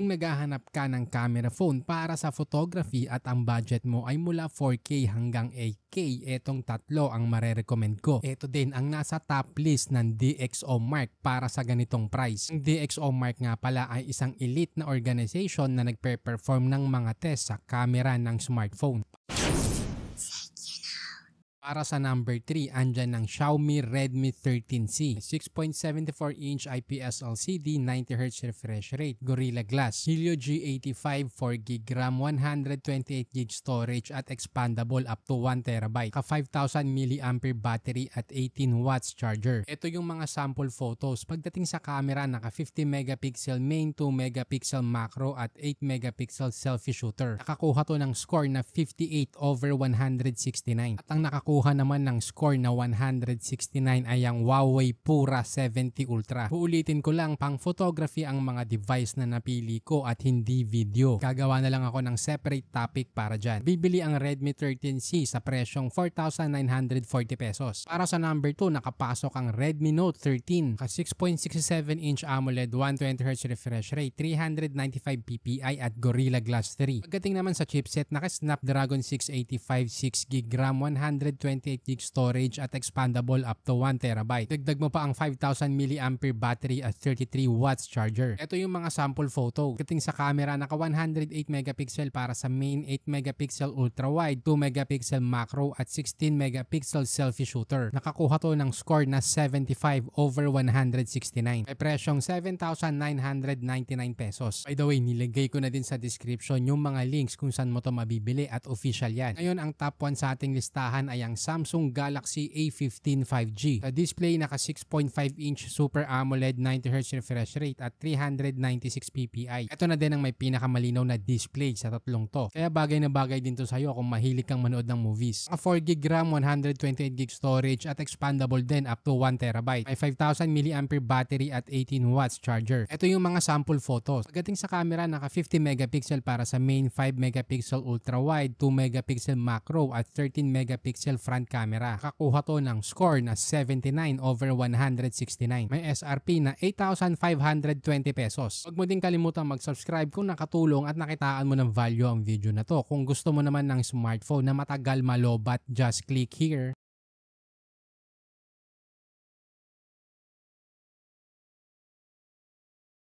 Kung naghahanap ka ng camera phone para sa photography at ang budget mo ay mula 4K hanggang 8K, etong tatlo ang marerecommend ko. Ito din ang nasa top list ng DxO Mark para sa ganitong price. Ang DxO Mark nga pala ay isang elite na organization na nagpe-perform ng mga test sa camera ng smartphone para sa number 3, andyan ng Xiaomi Redmi 13C. 6.74-inch IPS LCD, 90Hz refresh rate, Gorilla Glass, Helio G85 4GB RAM, 128GB storage at expandable up to 1TB. Ka 5,000 mAh battery at 18 w charger. Ito yung mga sample photos. Pagdating sa camera, naka 50 mp main, 2 mp macro at 8 mp selfie shooter. Nakakuha to ng score na 58 over 169. At ang nakakuha nakakuha naman ng score na 169 ay ang Huawei Pura 70 Ultra. Uulitin ko lang, pang photography ang mga device na napili ko at hindi video. Gagawa na lang ako ng separate topic para dyan. Bibili ang Redmi 13C sa presyong 4,940 pesos. Para sa number 2, nakapasok ang Redmi Note 13 ka 6.67 inch AMOLED 120Hz refresh rate, 395 ppi at Gorilla Glass 3. Pagdating naman sa chipset, naka Snapdragon 685 6GB RAM 128 128 gig storage at expandable up to 1 terabyte. Dagdag mo pa ang 5,000 mAh battery at 33 watts charger. Ito yung mga sample photo. Kating sa camera, naka 108 megapixel para sa main 8 megapixel ultra wide, 2 megapixel macro at 16 megapixel selfie shooter. Nakakuha to ng score na 75 over 169. May presyong 7,999 pesos. By the way, nilagay ko na din sa description yung mga links kung saan mo to mabibili at official yan. Ngayon, ang top 1 sa ating listahan ay ang ng Samsung Galaxy A15 5G. Sa display, naka 6.5-inch Super AMOLED 90Hz refresh rate at 396 ppi. Ito na din ang may pinakamalinaw na display sa tatlong to. Kaya bagay na bagay din to sa'yo kung mahilig kang manood ng movies. Naka 4GB RAM, 128GB storage at expandable din up to 1TB. May 5,000 mAh battery at 18 w charger. Ito yung mga sample photos. Pagdating sa camera, naka 50 mp para sa main 5 mp ultra wide, 2 mp macro at 13 mp front camera. Kakuha to ng score na 79 over 169. May SRP na 8,520 pesos. Huwag mo din kalimutan mag-subscribe kung nakatulong at nakitaan mo ng value ang video na to. Kung gusto mo naman ng smartphone na matagal malobat, just click here.